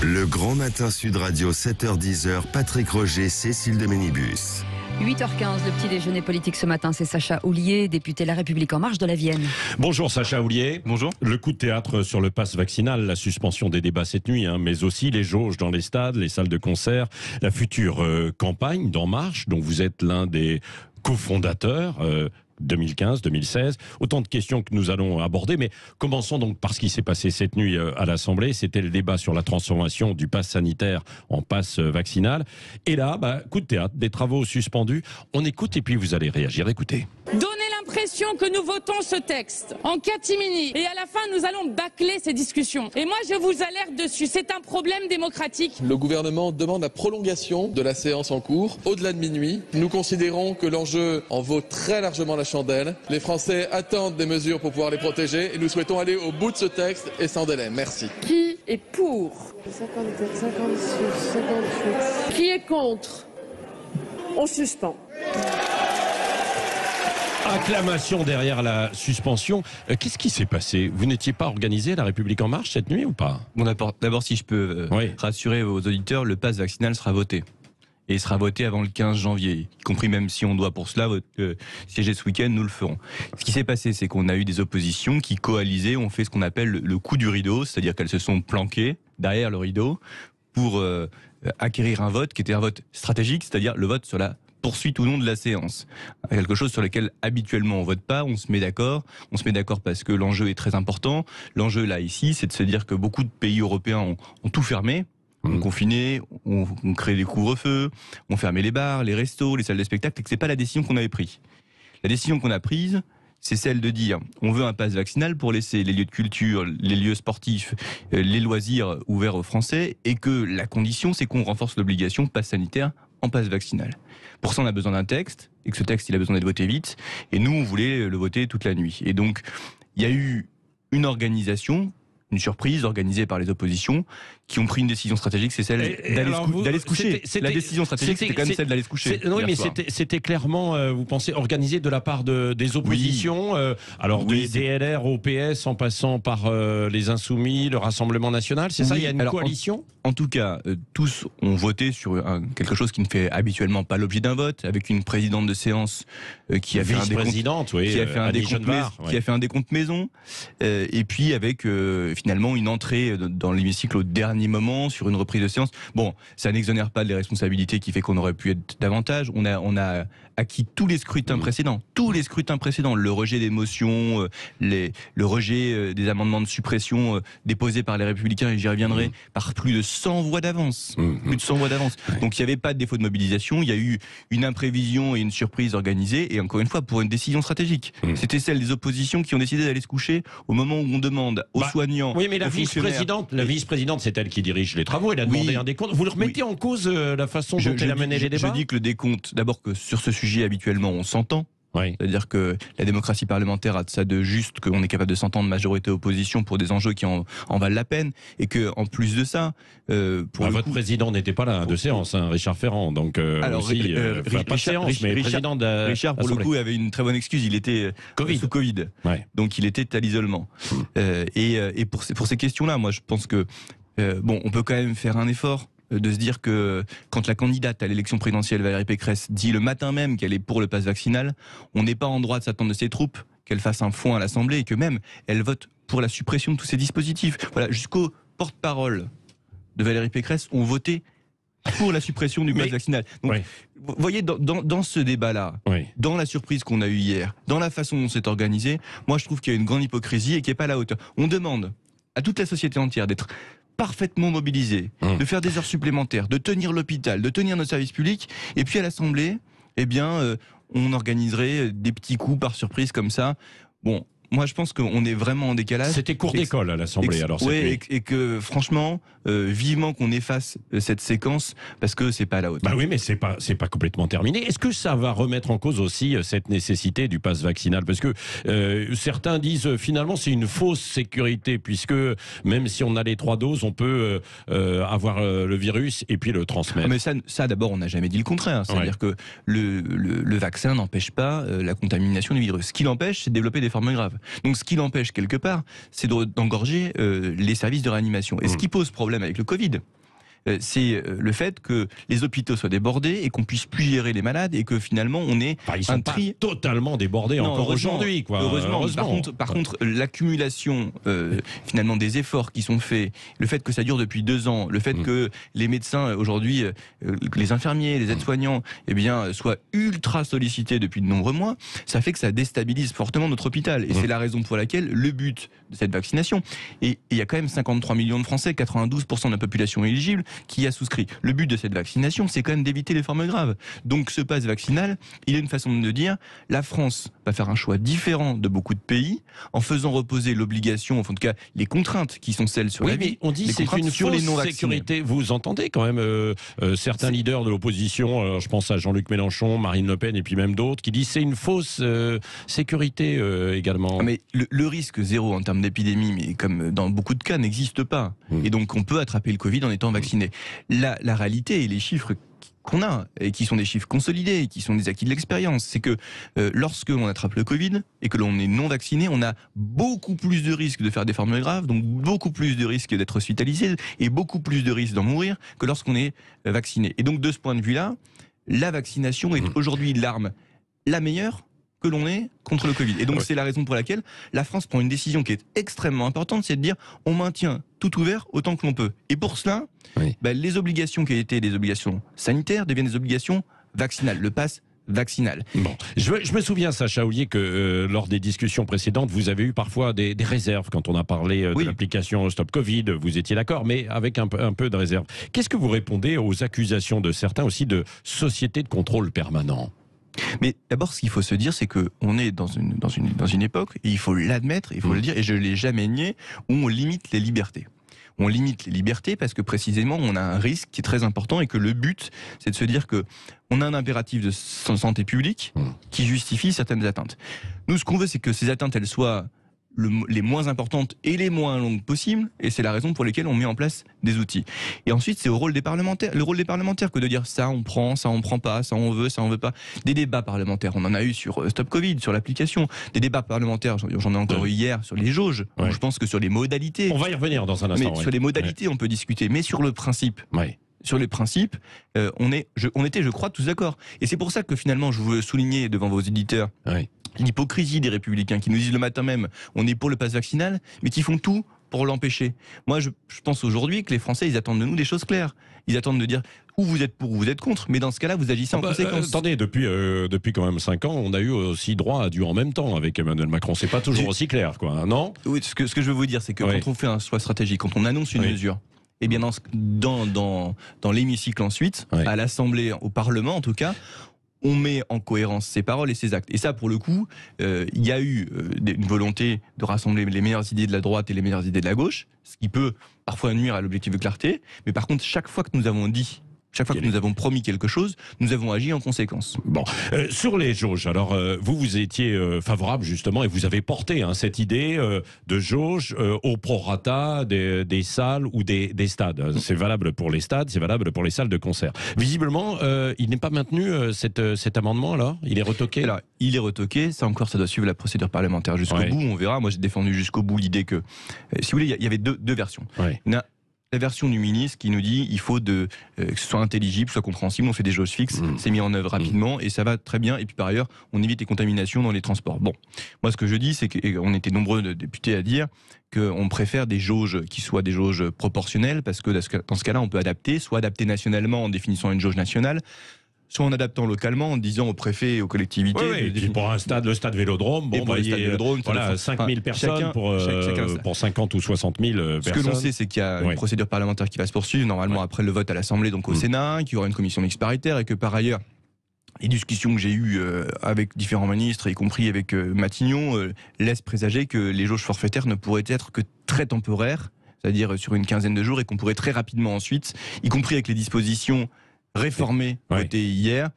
Le Grand Matin Sud Radio, 7h-10h, Patrick Roger, Cécile de Ménibus. 8h15, le petit déjeuner politique ce matin, c'est Sacha Houlier, député La République En Marche de la Vienne. Bonjour Sacha Houlier. Bonjour. Le coup de théâtre sur le pass vaccinal, la suspension des débats cette nuit, hein, mais aussi les jauges dans les stades, les salles de concert, la future euh, campagne d'En Marche, dont vous êtes l'un des cofondateurs. Euh, 2015, 2016. Autant de questions que nous allons aborder, mais commençons donc par ce qui s'est passé cette nuit euh, à l'Assemblée. C'était le débat sur la transformation du pass sanitaire en pass euh, vaccinal. Et là, bah, coup de théâtre, des travaux suspendus. On écoute et puis vous allez réagir. Écoutez. Donnez l'impression que nous votons ce texte en catimini et à la fin nous allons bâcler ces discussions. Et moi je vous alerte dessus, c'est un problème démocratique. Le gouvernement demande la prolongation de la séance en cours au-delà de minuit. Nous considérons que l'enjeu en vaut très largement la chandelle. Les Français attendent des mesures pour pouvoir les protéger et nous souhaitons aller au bout de ce texte et sans délai. Merci. Qui est pour Qui est contre On suspend. Acclamation derrière la suspension. Euh, qu'est-ce qui s'est passé Vous n'étiez pas organisé La République En Marche cette nuit ou pas d'abord, si je peux euh, rassurer vos auditeurs, le pass vaccinal sera voté et sera voté avant le 15 janvier, y compris même si on doit pour cela euh, siéger ce week-end, nous le ferons. Ce qui s'est passé, c'est qu'on a eu des oppositions qui, coalisées, ont fait ce qu'on appelle le coup du rideau, c'est-à-dire qu'elles se sont planquées derrière le rideau pour euh, acquérir un vote qui était un vote stratégique, c'est-à-dire le vote sur la poursuite ou non de la séance. Quelque chose sur lequel habituellement on vote pas, on se met d'accord. On se met d'accord parce que l'enjeu est très important. L'enjeu là ici, c'est de se dire que beaucoup de pays européens ont tout fermé, on mm. confinait, on, on créait des couvre-feux, on fermait les bars, les restos, les salles de spectacle, et que c'est pas la décision qu'on avait prise. La décision qu'on a prise, c'est celle de dire on veut un pass vaccinal pour laisser les lieux de culture, les lieux sportifs, euh, les loisirs ouverts aux Français, et que la condition, c'est qu'on renforce l'obligation passe sanitaire en passe vaccinal. Pour ça, on a besoin d'un texte, et que ce texte, il a besoin d'être voté vite, et nous, on voulait le voter toute la nuit. Et donc, il y a eu une organisation une surprise organisée par les oppositions qui ont pris une décision stratégique, c'est celle d'aller se, coucher. La décision stratégique, c'était quand même celle d'aller se coucher. Non, mais c'était clairement, euh, vous pensez, organisé de la part de, des oppositions, euh, alors des DLR OPS, en passant par euh, les Insoumis, le Rassemblement National, c'est ça Il y a une coalition en, tout cas, tous ont voté sur quelque chose qui ne fait habituellement pas l'objet d'un vote, avec une présidente de séance qui qui a fait un décompte maison, et puis avec finalement une entrée dans l'hémicycle au dernier moment sur une reprise de séance. Bon, ça n'exonère pas les responsabilités qui fait qu'on aurait pu être davantage. On a, on a acquis tous les scrutins précédents, tous les scrutins précédents, le rejet des motions, euh, les, le rejet euh, des amendements de suppression euh, déposés par les Républicains, et j'y reviendrai, par plus de 100 voix d'avance. Plus de 100 voix d'avance. Donc il n'y avait pas de défaut de mobilisation, il y a eu une imprévision et une surprise organisée, et encore une fois, pour une décision stratégique. C'était celle des oppositions qui ont décidé d'aller se coucher au moment où on demande aux bah, soignants, oui, mais la vice-présidente, la vice-présidente, c'est elle qui dirige les travaux. Elle a demandé un décompte. Vous le remettez en cause euh, la façon dont elle a mené les débats. Je dis que le décompte. D'abord que sur ce sujet habituellement on s'entend. C'est-à-dire que la démocratie parlementaire a de ça de juste qu'on est capable de s'entendre majorité-opposition pour des enjeux qui en, valent la peine, et que en plus de ça, euh, pour bah, votre président n'était pas là hein, de séance, hein, Richard Ferrand, donc euh, alors euh, Richard, pas mais pour le coup avait une très bonne excuse, il était sous Covid, donc il était à l'isolement. Hmm. et, pour, pour ces questions-là, moi je pense que bon, on peut quand même faire un effort euh, de se dire que quand la candidate à l'élection présidentielle Valérie Pécresse dit le matin même qu'elle est pour le passe vaccinal, on n'est pas en droit de s'attendre de ses troupes qu'elle fasse un foin à l'Assemblée et que même elle vote pour la suppression de tous ces dispositifs. Voilà, jusqu'au porte-parole de Valérie Pécresse ont voté pour la suppression du pass vaccinal. Donc, vous voyez, dans, ce débat-là, dans la surprise qu'on a eue hier, dans la façon dont c'est organisé, moi je trouve qu'il y a une grande hypocrisie et qui n'est pas à la hauteur. On demande à toute la société entière d'être parfaitement mobilisés, hum. de faire des heures supplémentaires, de tenir l'hôpital, de tenir nos services publics, Et puis à l'Assemblée, eh bien, euh, on organiserait des petits coups par surprise comme ça. Bon, moi, je pense qu'on est vraiment en décalage. C'était cours d'école à l'Assemblée, alors. Oui, et, que franchement, euh, vivement qu'on efface euh, cette séquence parce que c'est pas à la hauteur. Bah oui, mais c'est pas c'est pas complètement terminé. Est-ce que ça va remettre en cause aussi euh, cette nécessité du passe vaccinal Parce que certains disent finalement c'est une fausse sécurité puisque même si on a les trois doses, on peut avoir le virus et puis le transmettre. Ah, mais ça, ça d'abord, on n'a jamais dit le contraire. C'est-à-dire que le, le, le vaccin n'empêche pas la contamination du virus. Ce qui l'empêche, c'est de développer des formes graves. Donc ce qui l'empêche quelque part, c'est d'engorger euh, les services de réanimation. Et ce mmh. qui pose problème avec le Covid, euh, c'est euh, le fait que les hôpitaux soient débordés et qu'on puisse plus gérer les malades et que finalement on est ils sont un pas totalement débordés encore aujourd'hui. Heureusement, heureusement. Par contre, l'accumulation euh, finalement des efforts qui sont faits, le fait que ça dure depuis deux ans, le fait mm. que les médecins aujourd'hui, les infirmiers, les mm. aides-soignants, eh bien soient ultra sollicités depuis de nombreux mois, ça fait que ça déstabilise fortement notre hôpital et mm. c'est la raison pour laquelle le but de cette vaccination et il y a quand même 53 millions de Français, 92% de la population éligible, qui a souscrit. Le but de cette vaccination, c'est quand même d'éviter les formes graves. Donc ce passe vaccinal, il est une façon de dire la France va faire un choix différent de beaucoup de pays en faisant reposer l'obligation, en tout cas les contraintes qui sont celles sur la vie. on dit c'est une sur les sécurité. Vous entendez quand même euh, euh, certains leaders de l'opposition, je pense à Jean-Luc Mélenchon, Marine Le Pen et puis même d'autres, qui disent c'est une fausse euh, sécurité également. Ah, mais le, risque zéro en termes d'épidémie, mais comme dans beaucoup de cas, n'existe pas. Mmh. Et donc on peut attraper le Covid en étant vacciné. La, réalité et les chiffres qu'on a et qui sont des chiffres consolidés, qui sont des acquis de l'expérience, c'est que euh, lorsque l'on attrape le Covid et que l'on est non vacciné, on a beaucoup plus de risques de faire des formes graves, donc beaucoup plus de risques d'être hospitalisé et beaucoup plus de risques d'en mourir que lorsqu'on est euh, vacciné. Et donc de ce point de vue-là, la vaccination est mmh. aujourd'hui l'arme la meilleure que l'on ait contre le Covid. Et donc ah c'est la raison pour laquelle la France prend une décision qui est extrêmement importante, c'est de dire on maintient tout ouvert autant que l'on peut. Et pour cela, bah, les obligations qui étaient des obligations sanitaires deviennent des obligations vaccinales. Le pass vaccinal. Je, me souviens, Sacha Oulier, que euh, lors des discussions précédentes, vous avez eu parfois des, réserves quand on a parlé euh, de l'application Stop Covid. Vous étiez d'accord, mais avec un, un, peu de réserve. Qu'est-ce que vous répondez aux accusations de certains aussi de société de contrôle permanent mais d'abord, ce qu'il faut se dire, c'est qu'on est dans une, époque, et il faut l'admettre, il faut le mm. dire, et je l'ai jamais nié, où on limite les libertés on limite les libertés parce que précisément on a un risque qui est très important et que le but c'est de se dire que on a un impératif de santé publique mm. qui justifie certaines atteintes. Nous ce qu'on veut c'est que ces atteintes elles soient les moins importantes et les moins longues possibles, et c'est la raison pour laquelle on met en place des outils. Et ensuite, c'est au rôle des parlementaires, le rôle des parlementaires que de dire ça on prend, ça on prend pas, ça on veut, ça on veut pas. Des débats parlementaires, on en a eu sur euh, Stop Covid, sur l'application, des débats parlementaires, j'en ai encore eu hier sur les jauges. je pense que sur les modalités, on va y revenir dans un instant. Sur les modalités, on peut discuter, mais sur le principe. sur les principes, euh, on, est, on était, je crois, tous d'accord. Et c'est pour ça que finalement, je veux souligner devant vos éditeurs l'hypocrisie des républicains qui nous disent le matin même on est pour le passe vaccinal, mais qui font tout pour l'empêcher. Moi, je, pense aujourd'hui que les Français, ils attendent de nous des choses claires. Ils attendent de dire ou vous êtes pour ou vous êtes contre, mais dans ce cas-là, vous agissez en ah bah, conséquence. Euh, attendez, depuis, euh, depuis quand même 5 ans, on a eu aussi droit à du en même temps avec Emmanuel Macron. C'est pas toujours aussi clair, quoi, hein, non Oui, ce que, ce que, je veux vous dire, c'est que quand on fait un choix stratégique, quand on annonce une mesure, eh bien dans, dans, dans, l'hémicycle ensuite, à l'Assemblée, au Parlement en tout cas, on met en cohérence ses paroles et ses actes. Et ça, pour le coup, euh, il y a eu euh, une volonté de rassembler les meilleures idées de la droite et les meilleures idées de la gauche, ce qui peut parfois nuire à l'objectif de clarté. Mais par contre, chaque fois que nous avons dit chaque fois que nous avons promis quelque chose, nous avons agi en conséquence. Bon, euh, sur les jauges, alors euh, vous vous étiez euh, favorable justement et vous avez porté hein, cette idée de jauge au prorata des, des salles ou des, des stades. Mm. C'est valable pour les stades, c'est valable pour les salles de concert. Visiblement, il n'est pas maintenu cette, cet amendement alors Il est retoqué Alors, il est retoqué, ça encore, ça doit suivre la procédure parlementaire jusqu'au bout, on verra. Moi j'ai défendu jusqu'au bout l'idée que, si vous voulez, il y, avait deux, deux versions la version du ministre qui nous dit il faut de, euh, que ce soit intelligible, soit compréhensible, on fait des jauges fixes, mm. c'est mis en œuvre mm. rapidement et ça va très bien. Et puis par ailleurs, on évite les contaminations dans les transports. Bon, moi ce que je dis, c'est qu'on était nombreux de députés à dire qu'on préfère des jauges qui soient des jauges proportionnelles parce que dans ce cas-là, on peut adapter, soit adapter nationalement en définissant une jauge nationale, soit en adaptant localement, en disant aux préfets, aux collectivités. oui, pour un stade, le stade Vélodrome, bon, pour bah, le euh, Vélodrome, voilà, 5000 personnes pour, euh, pour 50 ou 60 000 personnes. Ce que l'on sait, c'est qu'il y a une procédure parlementaire qui va se poursuivre, normalement après le vote à l'Assemblée, donc au mm. Sénat, qu'il y aura une commission mixte paritaire et que par ailleurs, les discussions que j'ai eues euh, avec différents ministres, y compris avec Matignon, laissent présager que les jauges forfaitaires ne pourraient être que très temporaires, c'est-à-dire sur une quinzaine de jours, et qu'on pourrait très rapidement ensuite, y compris avec les dispositions réformé, voté hier,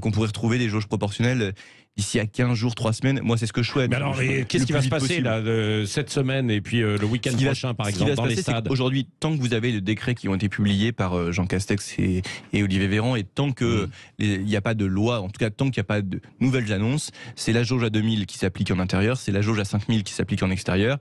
qu'on pourrait retrouver des jauges proportionnelles d'ici à 15 jours, 3 semaines. Moi, c'est ce que je souhaite. alors, qu'est-ce qui va se passer là, euh, cette semaine et puis euh, le week-end prochain, par exemple, dans les stades Aujourd'hui, tant que vous avez les décrets qui ont été publiés par euh, Jean Castex et, Olivier Véran, et tant qu'il mm. il n'y a pas de loi, en tout cas, tant qu'il n'y a pas de nouvelles annonces, c'est la jauge à 2000 qui s'applique en intérieur, c'est la jauge à 5000 qui s'applique en extérieur.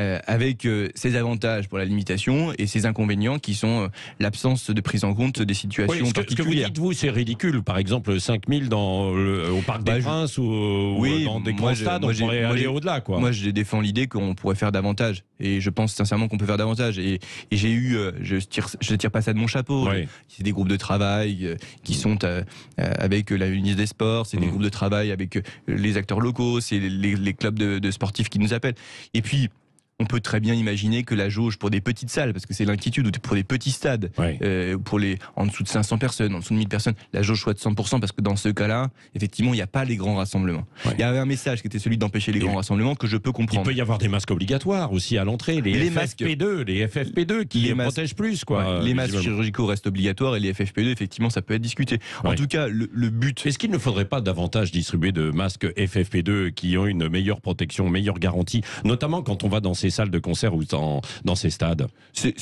Euh, avec euh, ses avantages pour la limitation et ses inconvénients qui sont euh, l'absence de prise en compte des situations particulières. ce que vous dites, vous, c'est ridicule. Par exemple, 5000 dans au Parc des bah, Princes ou, dans des grands stades, on pourrait aller au-delà. Quoi. Moi, je défends l'idée qu'on pourrait faire davantage. Et je pense sincèrement qu'on peut faire davantage. Et, j'ai eu, je tire, je tire pas ça de mon chapeau, c'est des groupes de travail qui sont avec la ministre des Sports, c'est des mmh. groupes de travail avec les acteurs locaux, c'est les, clubs de sportifs qui nous appellent. Et puis, on peut très bien imaginer que la jauge pour des petites salles, parce que c'est l'inquiétude, ou pour des petits stades, euh, pour les en dessous de 500 personnes, en dessous de 1000 personnes, la jauge soit de 100%, parce que dans ce cas-là, effectivement, il n'y a pas les grands rassemblements. Il y avait un message qui était celui d'empêcher les grands rassemblements, que je peux comprendre. Il peut y avoir des masques obligatoires aussi à l'entrée, les, masques FFP2, les FFP2 qui les protègent plus. Quoi, les masques chirurgicaux restent obligatoires et les FFP2, effectivement, ça peut être discuté. En tout cas, le, le but... Est-ce qu'il ne faudrait pas davantage distribuer de masques FFP2 qui ont une meilleure protection, meilleure garantie, notamment quand on va dans ces salles de concert ou dans, dans ces stades C'est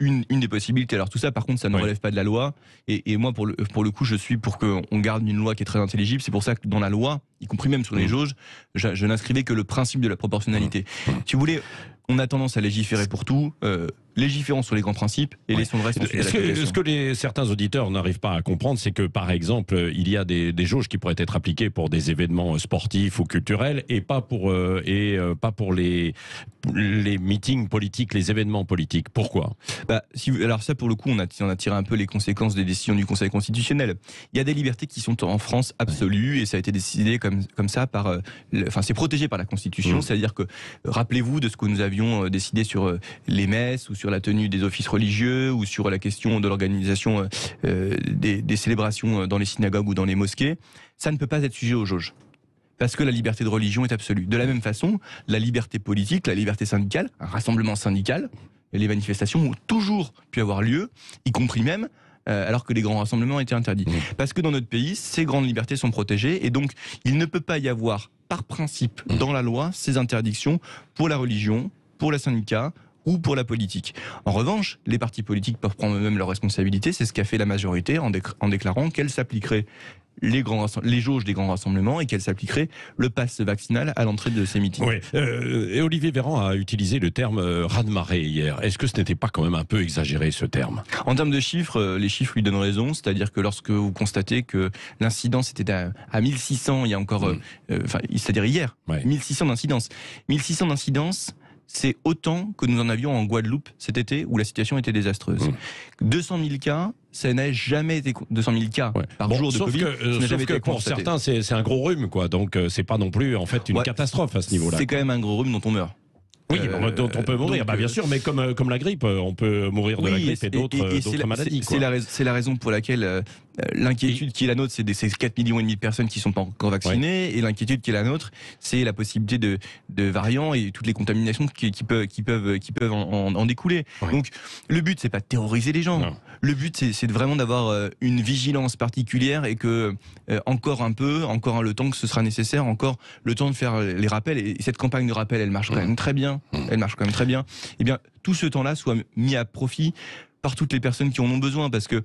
une, une, des possibilités. Alors tout ça, par contre, ça ne relève pas de la loi. Et, moi, pour le, pour le coup, je suis pour qu'on garde une loi qui est très intelligible. C'est pour ça que dans la loi, y compris même sur les mmh. jauges, je, n'inscrivais que le principe de la proportionnalité. Mmh. Tu voulais on a tendance à légiférer pour tout. Euh, légiférons sur les grands principes et laissons le reste. Ce que, ce que les, certains auditeurs n'arrivent pas à comprendre, c'est que par exemple, euh, il y a des, jauges qui pourraient être appliquées pour des événements euh, sportifs ou culturels et pas pour euh, et pas pour les les meetings politiques, les événements politiques. Pourquoi bah, Alors ça, pour le coup, on a, a tiré un peu les conséquences des décisions du Conseil constitutionnel. Il y a des libertés qui sont en France absolues et ça a été décidé comme comme ça par, enfin c'est protégé par la Constitution. Mmh. C'est-à-dire que rappelez-vous de ce que nous avions avions euh, décidé sur euh, les messes ou sur la tenue des offices religieux ou sur la question de l'organisation euh, des, célébrations dans les synagogues ou dans les mosquées, ça ne peut pas être sujet aux jauges parce que la liberté de religion est absolue. De la même façon, la liberté politique, la liberté syndicale, un rassemblement syndical, les manifestations ont toujours pu avoir lieu, y compris même alors que les grands rassemblements étaient interdits. Parce que dans notre pays, ces grandes libertés sont protégées et donc il ne peut pas y avoir par principe dans la loi ces interdictions pour la religion, pour la syndicat ou pour la politique. En revanche, les partis politiques peuvent prendre eux-mêmes leurs responsabilités. C'est ce qu'a fait la majorité en, en déclarant qu'elle s'appliquerait les, les jauges des grands rassemblements et qu'elle s'appliquerait le passe vaccinal à l'entrée de ces meetings. Euh, et Olivier Véran a utilisé le terme euh, raz-de-marée hier. Est-ce que ce n'était pas quand même un peu exagéré ce terme En termes de chiffres, euh, les chiffres lui donnent raison. C'est-à-dire que lorsque vous constatez que l'incidence était à, 1600 il y a encore, mmh. euh, c'est-à-dire hier, 1600 d'incidence. 1600 d'incidence c'est autant que nous en avions en Guadeloupe cet été, où la situation était désastreuse. 200 mmh. 000 cas, ça n'a jamais été 200 000 cas par jour de Covid. Que, euh, sauf que pour certains, c'est un gros rhume, quoi. Donc euh, c'est pas non plus en fait une catastrophe à ce niveau-là. C'est quand même un gros rhume dont on meurt. Oui, bah, dont on peut mourir, bah, bien euh, sûr, mais comme, comme la grippe, on peut mourir de la grippe et, d'autres maladies. C'est la, la, raison pour laquelle euh, l'inquiétude qui est la nôtre, c'est ces 4 millions et demi de personnes qui sont pas encore vaccinées, et l'inquiétude qui est la nôtre, c'est la possibilité de, variants et toutes les contaminations qui, peuvent, qui peuvent, qui peuvent en, découler. Donc, le but, c'est pas de terroriser les gens. Le but, c'est vraiment d'avoir euh, une vigilance particulière et que euh, encore un peu, encore le temps que ce sera nécessaire, encore le temps de faire les rappels. Et cette campagne de rappel, elle marche quand même très bien. Elle marche quand même très bien. Eh bien, tout ce temps-là soit mis à profit par toutes les personnes qui en ont besoin, parce que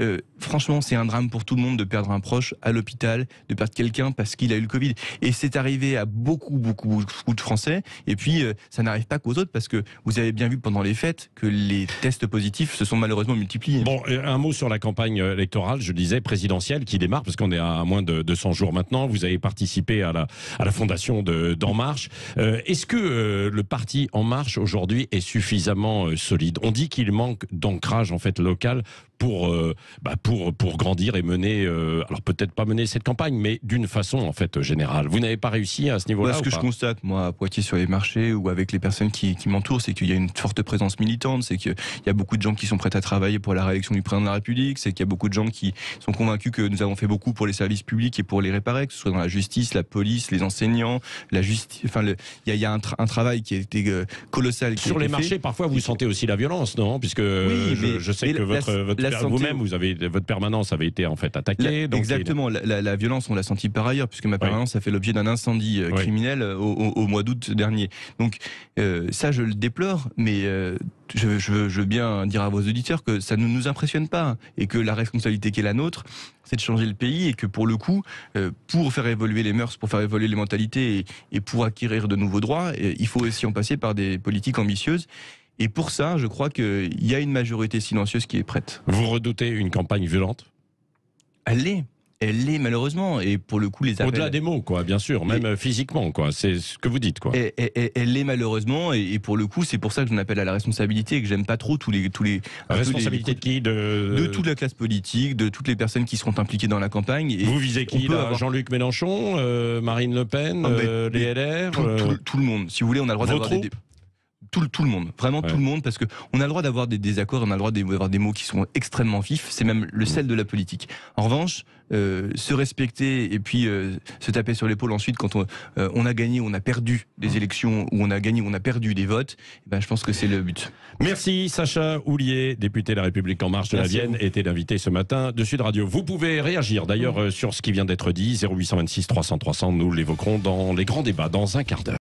euh, franchement, c'est un drame pour tout le monde de perdre un proche à l'hôpital, de perdre quelqu'un parce qu'il a eu le Covid. Et c'est arrivé à beaucoup, beaucoup, beaucoup de Français. Et puis, euh, ça n'arrive pas qu'aux autres parce que vous avez bien vu pendant les fêtes que les tests positifs se sont malheureusement multipliés. Bon, un mot sur la campagne euh, électorale, je disais, présidentielle qui démarre parce qu'on est à moins de 200 jours maintenant. Vous avez participé à la, fondation d'En Marche. Est-ce que le parti En Marche aujourd'hui est suffisamment solide On dit qu'il manque d'ancrage en fait local pour bah, pour, pour grandir et mener, euh, alors peut-être pas mener cette campagne, mais d'une façon en fait générale. Vous n'avez pas réussi à ce niveau-là bah, Ce que je constate, moi, à Poitiers sur les marchés ou avec les personnes qui, m'entourent, c'est qu'il y a une forte présence militante, c'est qu'il y a beaucoup de gens qui sont prêts à travailler pour la réélection du président de la République, c'est qu'il y a beaucoup de gens qui sont convaincus que nous avons fait beaucoup pour les services publics et pour les réparer, que ce soit dans la justice, la police, les enseignants, la justice. Enfin, il y a, un, travail qui a été euh, colossal. sur les marchés, parfois, vous sentez aussi la violence, non Puisque je, sais que votre, vous votre permanence avait été en fait attaquée. exactement. La, violence, on l'a sentie par ailleurs, puisque ma permanence a fait l'objet d'un incendie euh, criminel euh, au, mois d'août dernier. Donc euh, ça, je le déplore, mais je, veux bien dire à vos auditeurs que ça ne nous impressionne pas hein, et que la responsabilité qui est la nôtre, c'est de changer le pays et que pour le coup, pour faire évoluer les mœurs, pour faire évoluer les mentalités et, et pour acquérir de nouveaux droits, il faut aussi en passer par des politiques ambitieuses. Et pour ça, je crois qu'il y a une majorité silencieuse qui est prête. Vous redoutez une campagne violente Elle l'est. Elle l'est malheureusement, et pour le coup les Au-delà des mots, quoi, bien sûr, même euh, physiquement, quoi, c'est ce que vous dites, quoi. elle l'est malheureusement, et, pour le coup c'est pour ça que je appelle à la responsabilité et que j'aime pas trop tous les... Tous les responsabilité de qui de... de... toute la classe politique, de toutes les personnes qui seront impliquées dans la campagne. Et vous visez qui Jean-Luc Mélenchon, euh, Marine Le Pen, ah, euh, les LR tout, tout, le monde. Si vous voulez, on a le droit d'avoir des tout, tout le monde, vraiment tout le monde, parce qu'on a le droit d'avoir des désaccords, on a le droit d'avoir des mots qui sont extrêmement vifs, c'est même le mm. sel de la politique. En revanche, euh, se respecter et puis euh, se taper sur l'épaule ensuite quand on, euh, on, a gagné on a perdu des mm. élections ou on a gagné on a perdu des votes, eh ben, je pense que c'est le but. Merci Sacha Houlier, député de La République En Marche de la Vienne, était l'invité ce matin de Sud Radio. Vous pouvez réagir d'ailleurs mm. sur ce qui vient d'être dit, 0826 300 300, nous l'évoquerons dans les grands débats dans un quart d'heure.